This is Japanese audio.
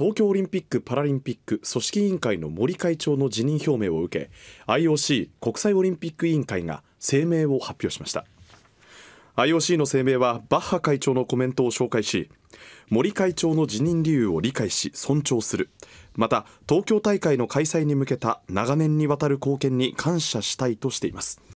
東京オリンピック・パラリンピック組織委員会の森会長の辞任表明を受け IOC 国際オリンピック委員会が声明を発表しました IOC の声明はバッハ会長のコメントを紹介し森会長の辞任理由を理解し尊重するまた東京大会の開催に向けた長年にわたる貢献に感謝したいとしています